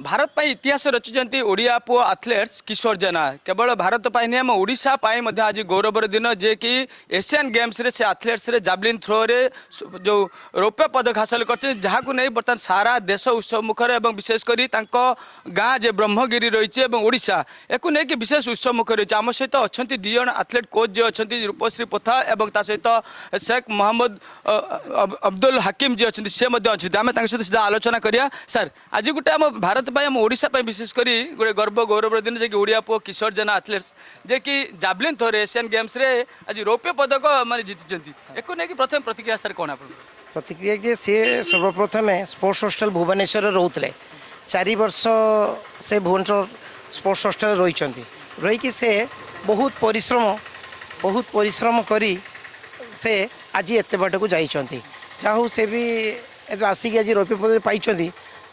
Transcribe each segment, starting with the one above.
भारत पर इतिहास रचिंट ओडिया पुओ आथलेट्स किशोर जेना केवल भारत पर आम ओापी आज गौरवर दिन जे कि गेम्स रे से आथलेट्स जाभलीन थ्रो रे जो रौप्य पदक हासिल कराकू बर्तमान सारा देश उत्सव मुखर और विशेषकर गाँ जे ब्रह्मगिरी रही है और ओडा एक नहीं कि विशेष उत्सव मुख रही आम सहित अच्छा दुज आथलेट कोच जी अच्छा रूपश्री पथा और सहित शेख मोहम्मद अब्दुल हाकिम जी अच्छे से आम सहित सीधा आलोचना कराया सर आज गोटे भारत ସେଥିପାଇଁ ଆମ ଓଡ଼ିଶା ପାଇଁ ବିଶେଷ କରି ଗୋଟେ ଗର୍ବ ଗୌରବର ଦିନ ଯେ କି ଓଡ଼ିଆ ପୁଅ କିଶୋର ଜେନା ଆଥଲେଟ୍ସ ଯେ କି ଜାଭଲିନ୍ ଥରେ ଏସିଆନ୍ ଗେମ୍ସରେ ଆଜି ରୌପ୍ୟ ପଦକ ମାନେ ଜିତିଛନ୍ତି ଏକୁ ନେଇକି ପ୍ରଥମେ ପ୍ରତିକ୍ରିୟା ସାର୍ କ'ଣ ଆପଣଙ୍କର ପ୍ରତିକ୍ରିୟା ଯେ ସିଏ ସର୍ବପ୍ରଥମେ ସ୍ପୋର୍ଟସ୍ ହଷ୍ଟେଲ ଭୁବନେଶ୍ୱରରେ ରହୁଥିଲେ ଚାରି ବର୍ଷ ସେ ଭୁବନେଶ୍ୱର ସ୍ପୋର୍ଟସ୍ ହଷ୍ଟେଲରେ ରହିଛନ୍ତି ରହିକି ସେ ବହୁତ ପରିଶ୍ରମ ବହୁତ ପରିଶ୍ରମ କରି ସେ ଆଜି ଏତେ ବାଟକୁ ଯାଇଛନ୍ତି ଯାହା ହଉ ସେ ବି ଆସିକି ଆଜି ରୌପ୍ୟ ପଦକ ପାଇଛନ୍ତି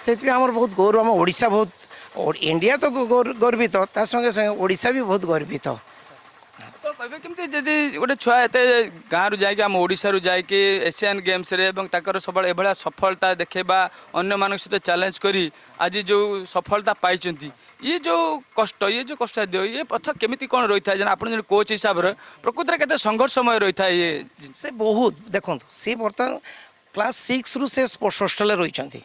ସେଥିପାଇଁ ଆମର ବହୁତ ଗୌରବ ଆମ ଓଡ଼ିଶା ବହୁତ ଇଣ୍ଡିଆ ତ ଗର୍ବିତ ତା ସଙ୍ଗେ ସଙ୍ଗେ ଓଡ଼ିଶା ବି ବହୁତ ଗର୍ବିତ କହିବେ କେମିତି ଯଦି ଗୋଟେ ଛୁଆ ଏତେ ଗାଁରୁ ଯାଇକି ଆମ ଓଡ଼ିଶାରୁ ଯାଇକି ଏସିଆନ୍ ଗେମ୍ସରେ ଏବଂ ତାଙ୍କର ସବୁବେଳେ ଏଭଳିଆ ସଫଳତା ଦେଖେଇବା ଅନ୍ୟମାନଙ୍କ ସହିତ ଚ୍ୟାଲେଞ୍ଜ କରି ଆଜି ଯେଉଁ ସଫଳତା ପାଇଛନ୍ତି ଇଏ ଯେଉଁ କଷ୍ଟ ଇଏ ଯେଉଁ କଷ୍ଟାଧ୍ୟ ଇଏ ପଥ କେମିତି କ'ଣ ରହିଥାଏ ଜଣେ ଆପଣ ଜଣେ କୋଚ୍ ହିସାବରେ ପ୍ରକୃତରେ କେତେ ସଂଘର୍ଷମୟ ରହିଥାଏ ଇଏ ସେ ବହୁତ ଦେଖନ୍ତୁ ସେ ବର୍ତ୍ତମାନ କ୍ଲାସ୍ ସିକ୍ସରୁ ସେ ସ୍ପୋର୍ଟସ୍ ହଷ୍ଟେଲରେ ରହିଛନ୍ତି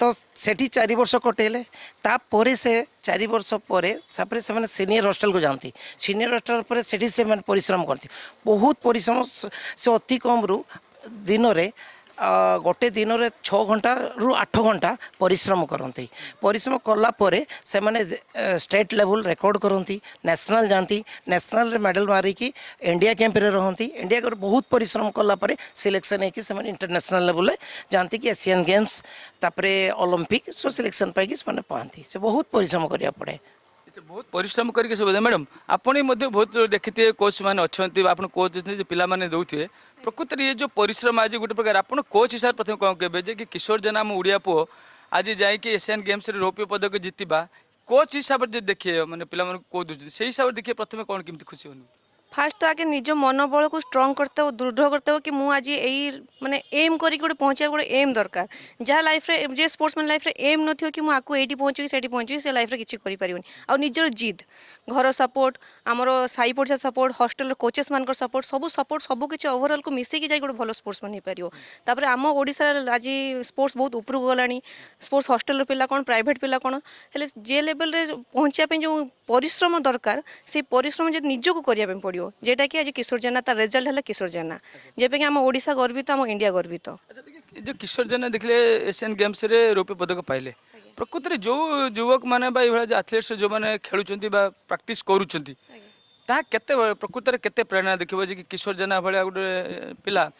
ତ ସେଠି ଚାରି ବର୍ଷ କଟେଇଲେ ତାପରେ ସେ ଚାରି ବର୍ଷ ପରେ ତାପରେ ସେମାନେ ସିନିୟର ହଷ୍ଟେଲକୁ ଯାଆନ୍ତି ସିନିୟର ହଷ୍ଟେଲ ପରେ ସେଠି ସେମାନେ ପରିଶ୍ରମ କରନ୍ତି ବହୁତ ପରିଶ୍ରମ ସେ ଅତି କମ୍ରୁ ଦିନରେ गोटे दिन में छ घंटा रु आठ घंटा परिश्रम करती परिश्रम कलापर से मैंने स्टेट लेवल रेकर्ड करती नेशनल जाती नेशनल रे मेडल मारिकी इंडिया कैंप रहती इंडिया बहुत परिश्रम कलापर सिलेक्शन है कि से इंटरनेशनल लेवल जाती कि एसियन गेम्स तापर ओलंपिक सो सिलेक्शन पाई पाती से बहुत परिश्रम करने पड़े बहुत परिश्रम करके सब मैडम आपत बहुत देखते कोच मैंने अच्छा आप कोच देखते पिलाने दूथे प्रकृत ये जो परिश्रम आज गोटे प्रकार आप कोच हिसाब से प्रथम कौन कहे कि किशोर जेना आम ओडिया पुह आज जाए एसियान गेम्स रौप्य पदक जितवा कोच हिसाब से देखिए मैंने पे कौ दूसरी से हिसाब से देखिए प्रथम कौन कमी खुशी हो ফার্স্ট তো আগে নিজ মনোবলকু স্ট্রং করতে হবে দৃঢ় করতে হবে কি মু আজ এই মানে এম করি গোটে পৌঁছাব গোটে এম দরকার যা লাইফে যে স্পোর্টসম্যান লাইফে এম নথিও কি মু আকু এইটি পৌঁছিবি সেটি পৌঁছবি সে লাইফে কিছু করে পারিবনি আর নিজের জিদ ঘর সাপোর্ট আমার সাই পড়শা সাপোর্ট হস্টেল কোচেস মান সাপোর্ট সবু সাপোর্ট সবু কিছু ওভরঅল কু মিশিকি যাই গোটে ভালো স্পোর্টসম্যান হয়ে পারিব তাপরে আম ওড়িশার আজ স্পোর্টস বহুত উপরক গলানি স্পোর্টস হস্টেল পিলা কোণ প্রাইভেট পিলা কোণ হলে যে লেভেলরে পৌঁছাপে যে পরিশ্রম দরকার সেই পরিশ্রম যদি নিজকে করা পড়ব जेटा कि आज किशोर जेना तार रिजल्ट है किशोर जेना जेपी आम ओडा गर्वित आम इंडिया गर्वित जो किशोर जेना देखे एसियन गेम्स रौप्य पदक पाइले प्रकृत जो युवक मैंने आथलीट्स जो मैंने खेलु प्राक्ट कर प्रकृत के प्रेरणा देखिए जी किशोर जेना भाया गोटे पिला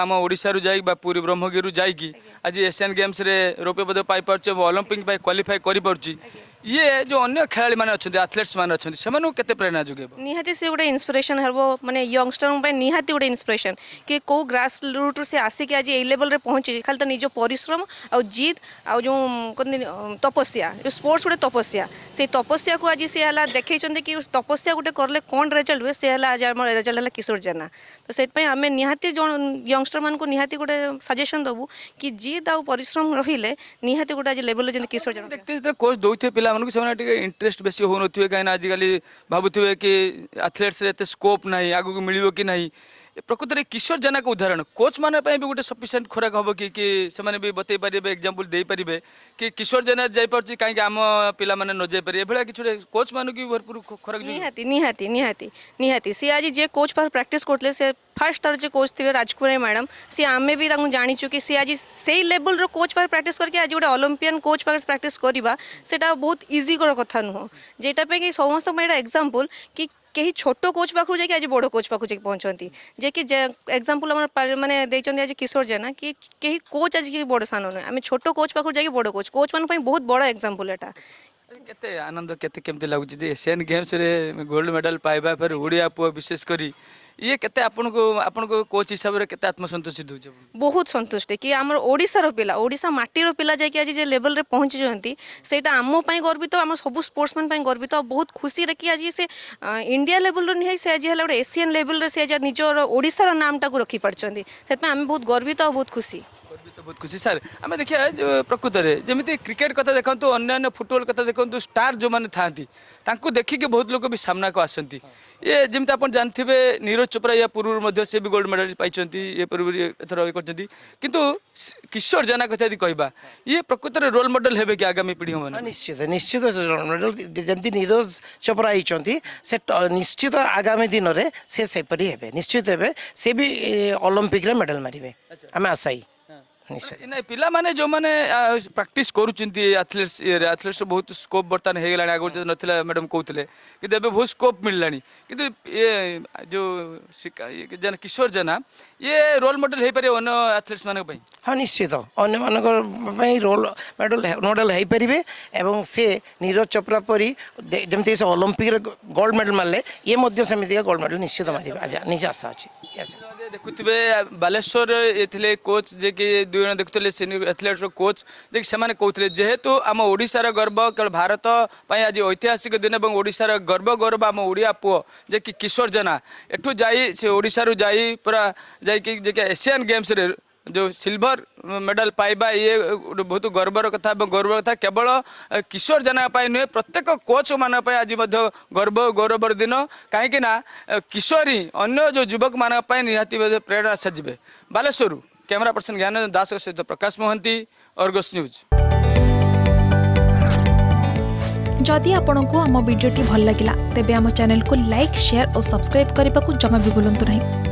आम ओडार जा पूरी ब्रह्मगिरी जाइ आज एसियान गेम्स रौप्य पदक पाई अलंपिक क्वाफाई कर ये जो अन्य खेलाड़ी मैंने अच्छा आथलेट्स मैंने अच्छा से कैसे प्रेरणा जुगे निहाती से गोटे इन्स्पिरेसन हे मैंने यंगस्टर निहाती गोटे इन्स्पिरेसन कि कौ ग्रास रूट से आसिक आज ये लेवल पहुंचे खाली तो निज परिश्रम आ जिद आ जो तपस्या जो स्पोर्ट्स गोटे तपस्या से तपस्या को आज सी है देखे कि तपस्या गोटे करले कौन रेजल्ट हुए सी है आज आम रेजल्ट है किशोर जेना तो से आम निहाती जो यंगस्टर मान निहाती गोटे सजेसन देवु कि जिद आ परिश्रम रहिले निहाती गोटे आज लेवल किशोर जेना देखते कोच दौते पिला ପିଲାମାନଙ୍କୁ ସେମାନେ ଟିକେ ଇଣ୍ଟରେଷ୍ଟ ବେଶୀ ହେଉନଥିବେ କାହିଁକିନା ଆଜିକାଲି ଭାବୁଥିବେ କି ଆଥଲେଟ୍ସରେ ଏତେ ସ୍କୋପ୍ ନାହିଁ ଆଗକୁ ମିଳିବ କି ନାହିଁ प्रकृत में किशोर जेना उदाहरण कोच मान भी गोटे सफिसीयंट खोराक हम कि भी बतए पारे एक्जामपल दे पारे कि किशोर जेना जापार कहीं आम पे नजर ये कि कोच मान भी भरपूर खोराक सी आज जे कोच पास प्राक्ट करते फास्ट तरह जो कोच थे राजकुमारी मैडम सी आम भी जाचु कि सी आज से ही लेवल रोच पाक प्राक्ट करके आज गोटे अलंपियान कोच पाक प्राक्ट करवा बहुत इजी कर कथ नुह जेटापे कि समस्त एक्जामपल कि कहीं छोट कोच पाख जा बड़ कोच पाक जा पहुँचती जेकि एक्जामपल मैंने देखते आज किशोर जेना कि कोच आज की बड़ सान नुए आम छोट कोच पाख जा बड़ कोच कोच मान बहुत बड़ एक्जामपल एटा के आनंद केमती लगुच एसियान गेम्स गोल्ड मेडल पाइबा पर ओडिया पुआ विशेषकर ଇଏ କେତେ ଆପଣଙ୍କୁ ଆପଣଙ୍କୁ କୋଚ୍ ହିସାବରେ କେତେ ଆତ୍ମସନ୍ତୋଷୀ ଦେଉଛି ବହୁତ ସନ୍ତୁଷ୍ଟି କି ଆମର ଓଡ଼ିଶାର ପିଲା ଓଡ଼ିଶା ମାଟିର ପିଲା ଯାଇକି ଆଜି ଯେ ଲେଭେଲରେ ପହଞ୍ଚିଛନ୍ତି ସେଇଟା ଆମ ପାଇଁ ଗର୍ବିତ ଆମ ସବୁ ସ୍ପୋର୍ଟସମ୍ୟାନ୍ ପାଇଁ ଗର୍ବିତ ଆଉ ବହୁତ ଖୁସିରେ କି ଆଜି ସେ ଇଣ୍ଡିଆ ଲେଭେଲରୁ ନୁହେଁ ସେ ଆଜି ହେଲା ଗୋଟେ ଏସିଆନ୍ ଲେଭେଲରେ ସେ ଆଜି ନିଜର ଓଡ଼ିଶାର ନାମଟାକୁ ରଖିପାରିଛନ୍ତି ସେଥିପାଇଁ ଆମେ ବହୁତ ଗର୍ବିତ ଆଉ ବହୁତ ଖୁସି ବହୁତ ଖୁସି ସାର୍ ଆମେ ଦେଖିବା ଯେଉଁ ପ୍ରକୃତରେ ଯେମିତି କ୍ରିକେଟ୍ କଥା ଦେଖନ୍ତୁ ଅନ୍ୟାନ୍ୟ ଫୁଟବଲ୍ କଥା ଦେଖନ୍ତୁ ଷ୍ଟାର୍ ଯେଉଁମାନେ ଥାଆନ୍ତି ତାଙ୍କୁ ଦେଖିକି ବହୁତ ଲୋକ ବି ସାମ୍ନାକୁ ଆସନ୍ତି ଇଏ ଯେମିତି ଆପଣ ଜାଣିଥିବେ ନିରଜ ଚୋପ୍ରା ୟା ପୂର୍ବରୁ ମଧ୍ୟ ସେ ବି ଗୋଲ୍ଡ ମେଡ଼ାଲ୍ ପାଇଛନ୍ତି ଇଏ ପୂର୍ବରୁ ଏଥର ଇଏ କରିଛନ୍ତି କିନ୍ତୁ କିଶୋର ଜେନା କଥା ଯଦି କହିବା ଇଏ ପ୍ରକୃତରେ ରୋଲ୍ ମଡ଼େଲ୍ ହେବେ କି ଆଗାମୀ ପିଢ଼ିମାନେ ନିଶ୍ଚିତ ନିଶ୍ଚିତ ରୋଲ୍ ମଡ଼େଲ୍ ଯେମିତି ନିରଜ ଚୋପ୍ରା ହେଇଛନ୍ତି ସେ ନିଶ୍ଚିତ ଆଗାମୀ ଦିନରେ ସେ ସେପରି ହେବେ ନିଶ୍ଚିତ ହେବେ ସେ ବି ଅଲିମ୍ପିକ୍ରେ ମେଡ଼ାଲ୍ ମାରିବେ ଆମେ ଆଶାୟୀ पिला माने जो मैंने प्राक्ट कर एथलेट्स बहुत स्कोप बर्तमान हो गला आगे ना मैडम कहते कि बहुत स्कोप मिलला कि ये जो जाना किशोर जेना ये रोल मॉडल हो पारे अन्य एथलेट्स मानक हाँ निश्चित अन्य मानी रोल मॉडल मॉडल हो पारे और सी नीरज चोप्रा पी जमी ओलंपिक गोल्ड मेडल मारे ये सेमती गोल्ड मेडल निश्चित मारे निज आशा अच्छी দেখুবে বালেশ্বর এলে কোচ যে কি দুইজন দেখুলে সিনিয়র আথলেটর কোচ যে সেমানে কৌলে যেহেতু আম ওড়িশার গর্ব কেবল ভারত পাই আজ ঐতিহাসিক দিন এবং ওড়িশার গর্ব গৌরব আম ওড়িয়া পুয় যে কি কিশোর জেনা এঠু যাই সে ওড়িশার যাই পুরা যাই কি যে এশিয়ান গেমসরে ଯେଉଁ ସିଲଭର ମେଡ଼ାଲ ପାଇବା ଇଏ ବହୁତ ଗର୍ବର କଥା ଏବଂ ଗୌରବର କଥା କେବଳ କିଶୋର ଜନଙ୍କ ପାଇଁ ନୁହେଁ ପ୍ରତ୍ୟେକ କୋଚ୍ମାନଙ୍କ ପାଇଁ ଆଜି ମଧ୍ୟ ଗର୍ବ ଗୌରବର ଦିନ କାହିଁକି ନା କିଶୋରୀ ଅନ୍ୟ ଯେଉଁ ଯୁବକମାନଙ୍କ ପାଇଁ ନିହାତି ପ୍ରେରଣା ସାଜିବେ ବାଲେଶ୍ୱରରୁ କ୍ୟାମେରା ପର୍ସନ ଜ୍ଞାନରଞ୍ଜନ ଦାସଙ୍କ ସହିତ ପ୍ରକାଶ ମହାନ୍ତି ଅର୍ଗସ୍ ନ୍ୟୁଜ୍ ଯଦି ଆପଣଙ୍କୁ ଆମ ଭିଡ଼ିଓଟି ଭଲ ଲାଗିଲା ତେବେ ଆମ ଚ୍ୟାନେଲକୁ ଲାଇକ୍ ସେୟାର ଓ ସବସ୍କ୍ରାଇବ୍ କରିବାକୁ ଜମା ବି ଭୁଲନ୍ତୁ ନାହିଁ